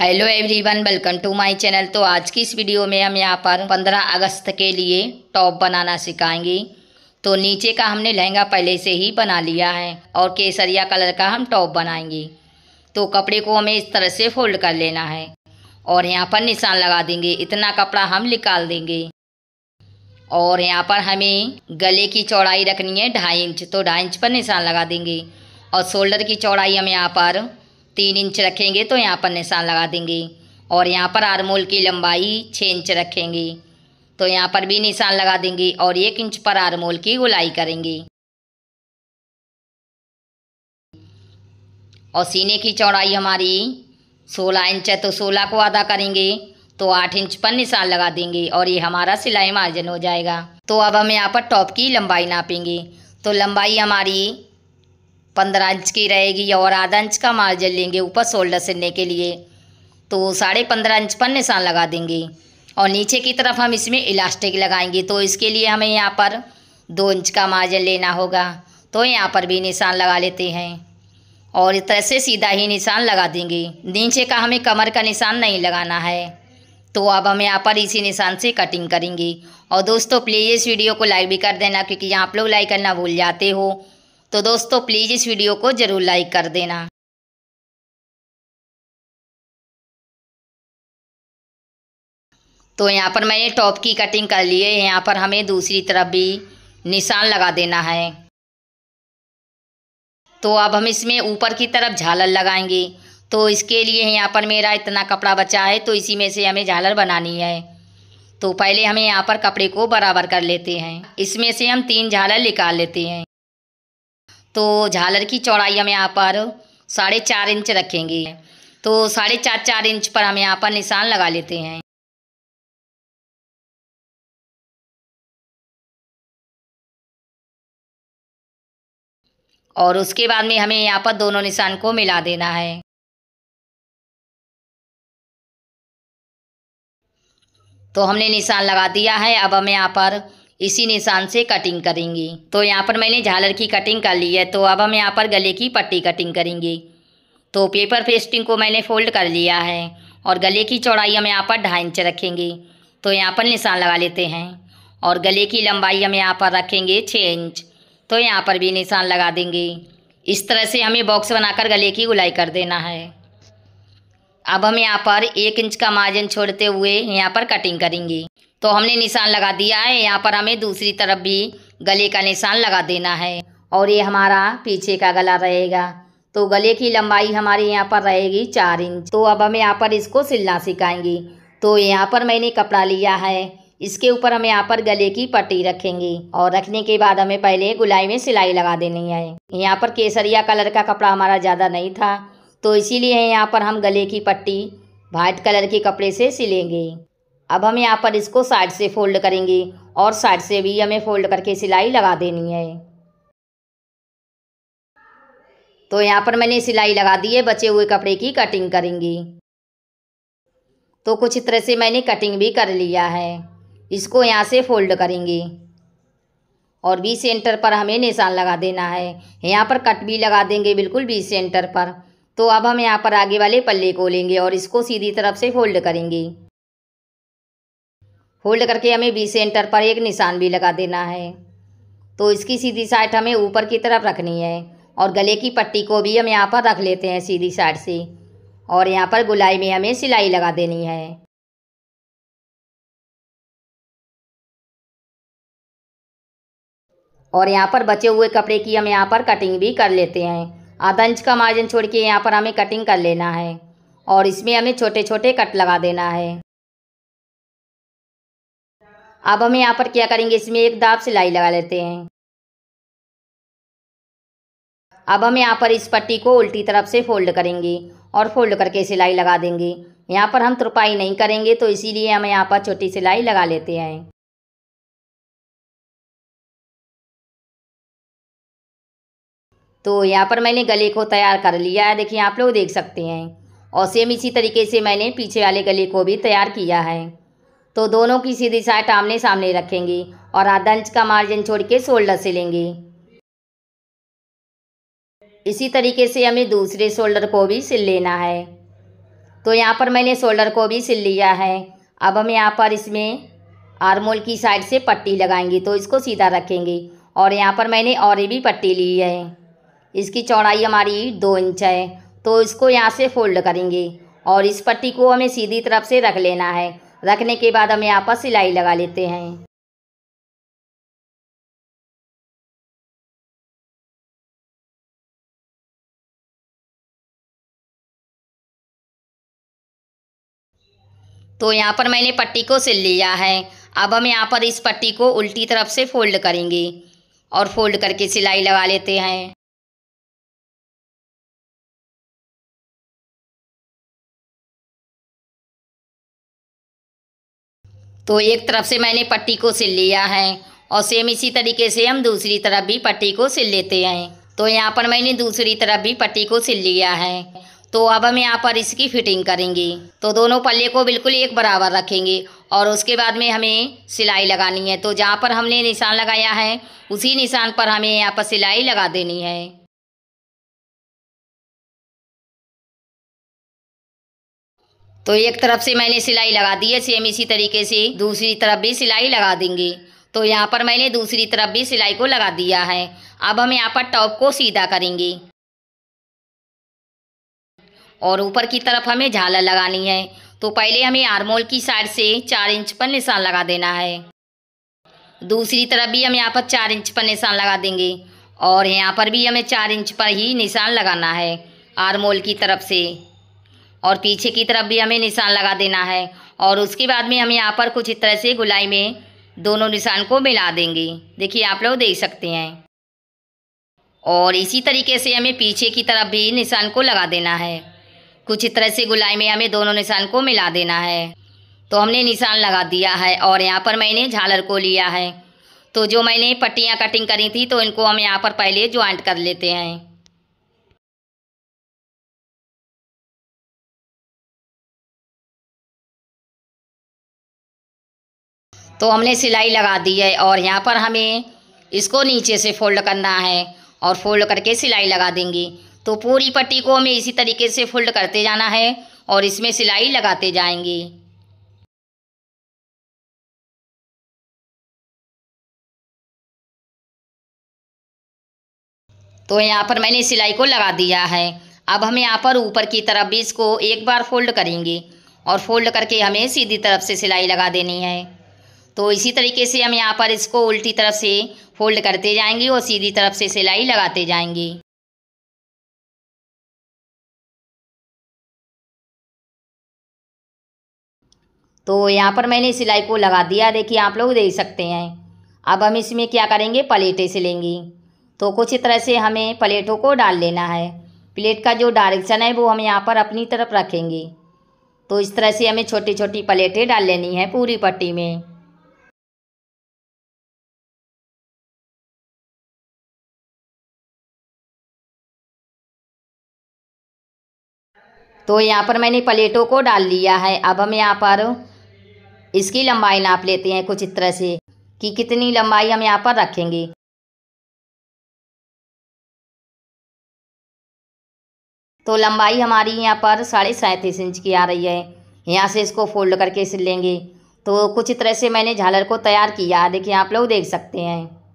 hello everyone welcome to my channel तो आज की इस वीडियो में हम यहाँ पर 15 अगस्त के लिए टॉप बनाना सिखाएंगे तो नीचे का हमने लहंगा पहले से ही बना लिया है और केसरिया कलर का हम टॉप बनाएंगे तो कपड़े को हमें इस तरह से फोल्ड कर लेना है और यहाँ पर निशान लगा देंगे इतना कपड़ा हम निकाल देंगे और यहाँ पर हमें गले की चौड़ाई रखनी है ढाई इंच तो ढाई इंच पर निशान लगा देंगे और शोल्डर की चौड़ाई हम यहाँ पर तीन इंच रखेंगे तो यहाँ पर निशान लगा देंगे और यहाँ पर आरमोल की लंबाई छः इंच रखेंगे तो यहाँ पर भी निशान लगा देंगे और एक इंच पर आरमोल की गुलाई करेंगे और सीने की चौड़ाई हमारी 16 इंच है तो 16 को आधा करेंगे तो 8 इंच पर निशान लगा देंगे और ये हमारा सिलाई मार्जिन हो जाएगा तो अब हम यहाँ पर टॉप की लंबाई नापेंगे तो लंबाई हमारी पंद्रह इंच की रहेगी और आधा इंच का मार्जिन लेंगे ऊपर शोल्डर सिलने के लिए तो साढ़े पंद्रह इंच पर निशान लगा देंगे और नीचे की तरफ हम इसमें इलास्टिक लगाएंगे तो इसके लिए हमें यहाँ पर दो इंच का मार्जिन लेना होगा तो यहाँ पर भी निशान लगा लेते हैं और इस तरह से सीधा ही निशान लगा देंगे नीचे का हमें कमर का निशान नहीं लगाना है तो अब हम यहाँ पर इसी निशान से कटिंग करेंगे और दोस्तों प्लीज़ इस वीडियो को लाइक भी कर देना क्योंकि आप लोग लाइक करना भूल जाते हो तो दोस्तों प्लीज़ इस वीडियो को ज़रूर लाइक कर देना तो यहाँ पर मैंने टॉप की कटिंग कर ली है यहाँ पर हमें दूसरी तरफ भी निशान लगा देना है तो अब हम इसमें ऊपर की तरफ झालर लगाएंगे तो इसके लिए यहाँ पर मेरा इतना कपड़ा बचा है तो इसी में से हमें झालर बनानी है तो पहले हमें यहाँ पर कपड़े को बराबर कर लेते हैं इसमें से हम तीन झालर निकाल लेते हैं तो झालर की चौड़ाई हम यहाँ पर साढ़े चार इंच रखेंगे तो साढ़े चार चार इंच पर हम यहाँ पर निशान लगा लेते हैं और उसके बाद में हमें यहाँ पर दोनों निशान को मिला देना है तो हमने निशान लगा दिया है अब हम यहाँ पर इसी निशान से कटिंग करेंगे तो यहाँ पर मैंने झालर की कटिंग कर ली है तो अब हम यहाँ पर गले की पट्टी कटिंग करेंगे तो पेपर पेस्टिंग को मैंने फोल्ड कर लिया है और गले की चौड़ाई हम यहाँ पर ढाई इंच रखेंगे तो यहाँ पर निशान लगा लेते हैं और गले की लंबाई हम यहाँ पर रखेंगे छः इंच तो यहाँ पर भी निशान लगा देंगे इस तरह से हमें बॉक्स बनाकर गले की गुलाई कर देना है अब हम यहाँ पर एक इंच का मार्जिन छोड़ते हुए यहाँ पर कटिंग करेंगे तो हमने निशान लगा दिया है यहाँ पर हमें दूसरी तरफ भी गले का निशान लगा देना है और ये हमारा पीछे का गला रहेगा तो गले की लंबाई हमारे यहाँ पर रहेगी चार इंच तो अब हम यहाँ पर इसको सिलना सिखाएंगे तो यहाँ पर मैंने कपड़ा लिया है इसके ऊपर हम यहाँ पर गले की पट्टी रखेंगे और रखने के बाद हमें पहले गुलाई में सिलाई लगा देनी है यहाँ पर केसरिया कलर का कपड़ा हमारा ज़्यादा नहीं था तो इसीलिए यहाँ पर हम गले की पट्टी वाइट कलर के कपड़े से सिलेंगे अब हम यहाँ पर इसको साइड से फोल्ड करेंगे और साइड से भी हमें फोल्ड करके सिलाई लगा देनी है तो यहाँ पर मैंने सिलाई लगा दी है बचे हुए कपड़े की कटिंग करेंगी तो कुछ तरह से मैंने कटिंग भी कर लिया है इसको यहाँ से फोल्ड करेंगे और बी सेंटर पर हमें निशान लगा देना है यहाँ पर कट भी लगा देंगे बिल्कुल बी सेंटर पर तो अब हम यहाँ पर आगे वाले पल्ले को लेंगे और इसको सीधी तरफ से फोल्ड करेंगे होल्ड करके हमें बी सेंटर पर एक निशान भी लगा देना है तो इसकी सीधी साइड हमें ऊपर की तरफ रखनी है और गले की पट्टी को भी हम यहाँ पर रख लेते हैं सीधी साइड से और यहाँ पर गुलाई में हमें सिलाई लगा देनी है और यहाँ पर बचे हुए कपड़े की हम यहाँ पर कटिंग भी कर लेते हैं आधा इंच का मार्जिन छोड़ के यहाँ पर हमें कटिंग कर लेना है और इसमें हमें छोटे छोटे कट लगा देना है अब हम यहाँ पर क्या करेंगे इसमें एक दाब सिलाई लगा लेते हैं अब हम यहाँ पर इस पट्टी को उल्टी तरफ से फोल्ड करेंगे और फोल्ड करके सिलाई लगा देंगे यहाँ पर हम तुरपाई नहीं करेंगे तो इसीलिए हम यहाँ पर छोटी सिलाई लगा लेते हैं तो यहाँ पर मैंने गले को तैयार कर लिया है देखिए आप लोग देख सकते हैं और सेम इसी तरीके से मैंने पीछे वाले गले को भी तैयार किया है तो दोनों की सीधी साइड आमने सामने रखेंगे और आधा इंच का मार्जिन छोड़ के शोल्डर से लेंगे इसी तरीके से हमें दूसरे शोल्डर को भी सिल लेना है तो यहाँ पर मैंने शोल्डर को भी सिल लिया है अब हम यहाँ पर इसमें आरमोल की साइड से पट्टी लगाएंगे तो इसको सीधा रखेंगे और यहाँ पर मैंने और भी पट्टी ली है इसकी चौड़ाई हमारी दो इंच है तो इसको यहाँ से फोल्ड करेंगे और इस पट्टी को हमें सीधी तरफ से रख लेना है रखने के बाद हम यहाँ पर सिलाई लगा लेते हैं तो यहाँ पर मैंने पट्टी को सिल लिया है अब हम यहाँ पर इस पट्टी को उल्टी तरफ से फोल्ड करेंगे और फोल्ड करके सिलाई लगा लेते हैं तो एक तरफ से मैंने पट्टी को सिल लिया है और सेम इसी तरीके से हम दूसरी तरफ भी पट्टी को सिल लेते हैं तो यहाँ पर मैंने दूसरी तरफ भी पट्टी को सिल लिया है तो अब हम यहाँ पर इसकी फिटिंग करेंगे तो दोनों पल्ले को बिल्कुल एक बराबर रखेंगे और उसके बाद में हमें सिलाई लगानी है तो जहाँ पर हमने निशान लगाया है उसी निशान पर हमें यहाँ पर सिलाई लगा देनी है तो एक तरफ से मैंने सिलाई लगा दी है सेम इसी तरीके से दूसरी तरफ भी सिलाई लगा देंगे तो यहाँ पर मैंने दूसरी तरफ भी सिलाई को लगा दिया है अब हम यहाँ पर टॉप को सीधा करेंगे और ऊपर की तरफ हमें झालर लगानी है तो पहले हमें आरमोल की साइड से चार इंच पर निशान लगा देना है दूसरी तरफ भी हम यहाँ पर चार इंच पर निशान लगा देंगे और यहाँ पर भी हमें चार इंच पर ही निशान लगाना है आरमोल की तरफ से और पीछे की तरफ भी हमें निशान लगा देना है और उसके बाद में हम यहाँ पर कुछ इस तरह से गुलाई में दोनों निशान को मिला देंगे देखिए आप लोग देख सकते हैं और इसी तरीके से हमें पीछे की तरफ भी निशान को लगा देना है कुछ इस तरह से गुलाई में हमें दोनों निशान को मिला देना है तो हमने निशान लगा दिया है और यहाँ पर मैंने झालर को लिया है तो जो मैंने पट्टियाँ कटिंग करी थी तो इनको हम यहाँ पर पहले ज्वाइंट कर लेते हैं तो हमने सिलाई लगा दी है और यहाँ पर हमें इसको नीचे से फोल्ड करना है और फोल्ड करके सिलाई लगा देंगे तो पूरी पट्टी को हमें इसी तरीके से फोल्ड करते जाना है और इसमें सिलाई लगाते जाएंगे तो यहाँ पर मैंने सिलाई को लगा दिया है अब हम यहाँ पर ऊपर की तरफ भी इसको एक बार फोल्ड करेंगे और फोल्ड करके हमें सीधी तरफ से सिलाई लगा देनी है तो इसी तरीके से हम यहाँ पर इसको उल्टी तरफ से फोल्ड करते जाएंगे और सीधी तरफ से सिलाई लगाते जाएंगे तो यहाँ पर मैंने सिलाई को लगा दिया देखिए आप लोग देख सकते हैं अब हम इसमें क्या करेंगे पलेटें सिलेंगी तो कुछ तरह से हमें प्लेटों को डाल लेना है प्लेट का जो डायरेक्शन है वो हम यहाँ पर अपनी तरफ रखेंगे तो इस तरह से हमें छोटी छोटी प्लेटें डाल लेनी है पूरी पट्टी में तो यहाँ पर मैंने प्लेटों को डाल लिया है अब हम यहाँ पर इसकी लंबाई नाप लेते हैं कुछ इस तरह से कि कितनी लंबाई हम यहाँ पर रखेंगे तो लंबाई हमारी यहाँ पर साढ़े सैंतीस इंच की आ रही है यहाँ से इसको फोल्ड करके सिल लेंगे तो कुछ तरह से मैंने झालर को तैयार किया देखिए आप लोग देख सकते हैं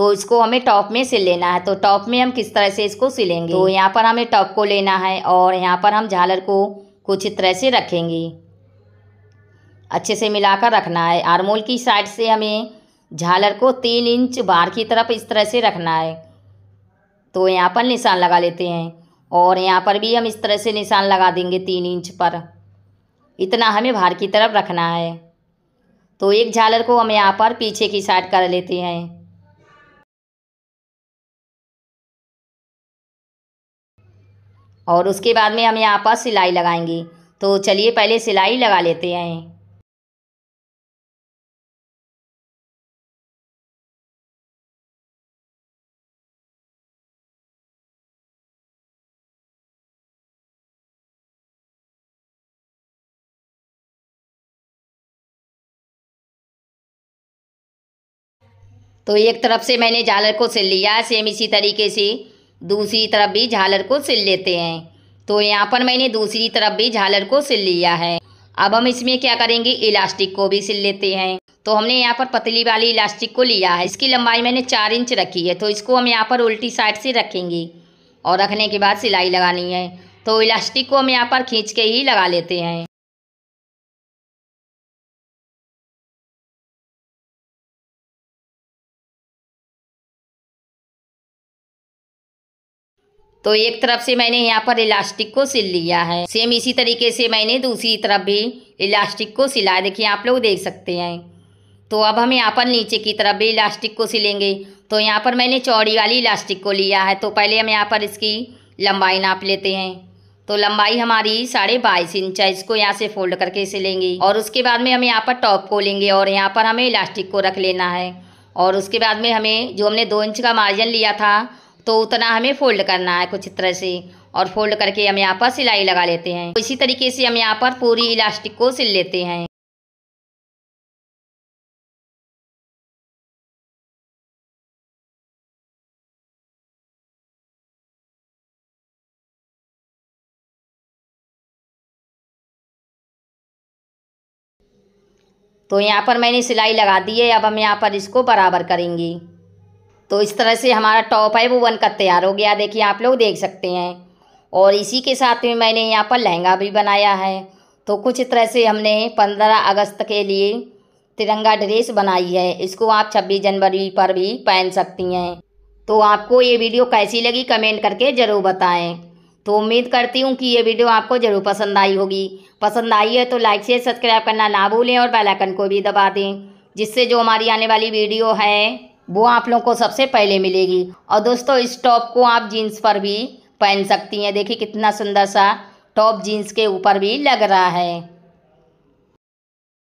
तो इसको हमें टॉप में सिल लेना है तो टॉप में हम किस तरह से इसको सिलेंगे तो यहाँ पर हमें टॉप को लेना है और यहाँ पर हम झालर को कुछ इस तरह से रखेंगे अच्छे से मिलाकर रखना है आरमोल की साइड से हमें झालर को तीन इंच बाहर की तरफ इस तरह से रखना है तो यहाँ पर निशान लगा लेते हैं और यहाँ पर भी हम इस तरह से निशान लगा देंगे तीन इंच पर इतना हमें बाहर की तरफ रखना है तो एक झालर को हम यहाँ पर पीछे की साइड कर लेते हैं और उसके बाद में हम यहाँ पर सिलाई लगाएंगे तो चलिए पहले सिलाई लगा लेते हैं तो एक तरफ से मैंने जालर को सिल लिया सेम इसी तरीके से दूसरी तरफ भी झालर को सिल लेते हैं तो यहाँ पर मैंने दूसरी तरफ भी झालर को सिल लिया है अब हम इसमें क्या करेंगे इलास्टिक को भी सिल लेते हैं तो हमने यहाँ पर पतली वाली इलास्टिक को लिया है इसकी लंबाई मैंने चार इंच रखी है तो इसको हम यहाँ पर उल्टी साइड से रखेंगे और रखने के बाद सिलाई लगानी है तो इलास्टिक को हम यहाँ पर खींच के ही लगा लेते हैं तो एक तरफ से मैंने यहाँ पर इलास्टिक को सिल लिया है सेम इसी तरीके से मैंने दूसरी तरफ भी इलास्टिक को सिला देखिए आप लोग देख सकते हैं तो अब हम यहाँ पर नीचे की तरफ भी इलास्टिक को सिलेंगे तो यहाँ पर मैंने चौड़ी वाली इलास्टिक को लिया है तो पहले हम यहाँ पर इसकी लंबाई नाप लेते हैं तो लंबाई हमारी साढ़े बाईस इंच है इसको यहाँ से फोल्ड करके सिलेंगे और उसके बाद में हम यहाँ पर टॉप को लेंगे और यहाँ पर हमें इलास्टिक को रख लेना है और उसके बाद में हमें जो हमने दो इंच का मार्जिन लिया था तो उतना हमें फोल्ड करना है कुछ इस तरह से और फोल्ड करके हम यहाँ पर सिलाई लगा लेते हैं इसी तरीके से हम यहाँ पर पूरी इलास्टिक को सिल लेते हैं तो यहाँ पर मैंने सिलाई लगा दी है अब हम यहाँ पर इसको बराबर करेंगे तो इस तरह से हमारा टॉप है वो वन का तैयार हो गया देखिए आप लोग देख सकते हैं और इसी के साथ में मैंने यहाँ पर लहंगा भी बनाया है तो कुछ तरह से हमने पंद्रह अगस्त के लिए तिरंगा ड्रेस बनाई है इसको आप छब्बीस जनवरी पर भी पहन सकती हैं तो आपको ये वीडियो कैसी लगी कमेंट करके ज़रूर बताएं तो उम्मीद करती हूँ कि ये वीडियो आपको ज़रूर पसंद आई होगी पसंद आई है तो लाइक शेयर सब्सक्राइब करना ना भूलें और बेल आइकन को भी दबा दें जिससे जो हमारी आने वाली वीडियो है वो आप लोगों को सबसे पहले मिलेगी और दोस्तों इस टॉप को आप जीन्स पर भी पहन सकती हैं देखिए कितना सुंदर सा टॉप जीन्स के ऊपर भी लग रहा है